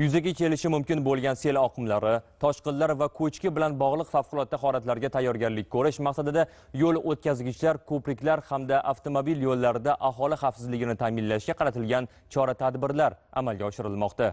yuzaga kelishi mumkin bo'lgan sel oqimlari toshqinlar va ko'chki bilan bog'liq favqulodda holatlarga tayyorgarlik ko'rish maqsadida yo'l o'tkazgichlar ko'priklar hamda avtomobil yo'llarida aholi xavfsizligini ta'minlashga qaratilgan chora tadbirlar amalga oshirilmoqda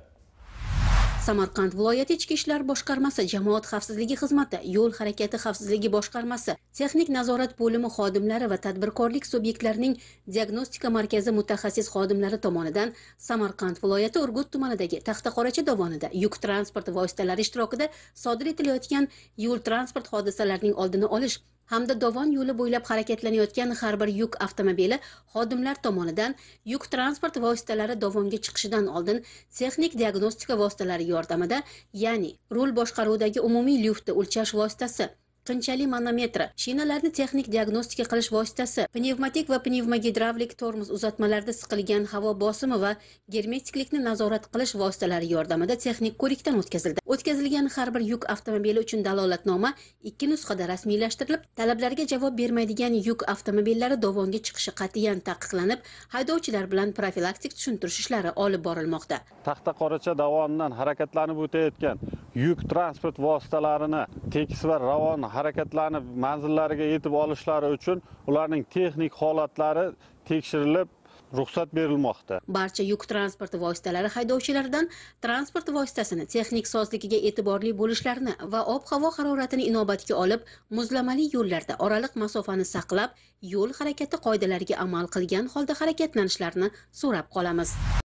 samarqand viloyati ichki ishlar boshqarmasi jamoat xavfsizligi xizmati yo'l harakati xavfsizligi boshqarmasi texnik nazorat bo'limi xodimlari va tadbirkorlik subyektlarining diagnostika markazi mutaxassis xodimlari tomonidan samarqand viloyati urgut tumanidagi taxtaqoracha dovonida yuk transporti vositalari ishtirokida sodir etilayotgan yo'l transport hodisalarining oldini olish hamda dovon yo'li bo'ylab harakatlanayotgan har bir yuk avtomobili xodimlar tomonidan yuk transport vositalari dovonga chiqishidan oldin texnik diagnostika vositalari yordamida ya'ni rul boshqaruvidagi umumiy lyuftni o'lchash vositasi qinchali manometri shinalarni texnik diagnostika qilish vositasi pnevmatik va pnevmogidravlik tormoz uzatmalarida siqilgan havo bosimi va germetiklikni nazorat qilish vositalari yordamida texnik ko'rikdan o'tkazildi o'tkazilgan har bir yuk avtomobili uchun dalolatnoma ikki nusxada rasmiylashtirilib talablarga javob bermaydigan yuk avtomobillari dovonga chiqishi qatiyan taqiqlanib haydovchilar bilan profilaktik tushuntirish ishlari olib borilmoqda qoracha dovonidan harakatlanib o'tayotgan yuk transport vositalarini tekis va ravon harakatlanib manzillariga yetib olishlari uchun ularning texnik holatlari tekshirilib ruxsat berilmoqda barcha yuk transporti vositalari haydovchilaridan transport vositasini texnik sozligiga e'tiborli bo'lishlarini va ob havo haroratini inobatga olib muzlamali yo'llarda oraliq masofani saqlab yo'l harakati qoidalariga amal qilgan holda harakatlanishlarini so'rab qolamiz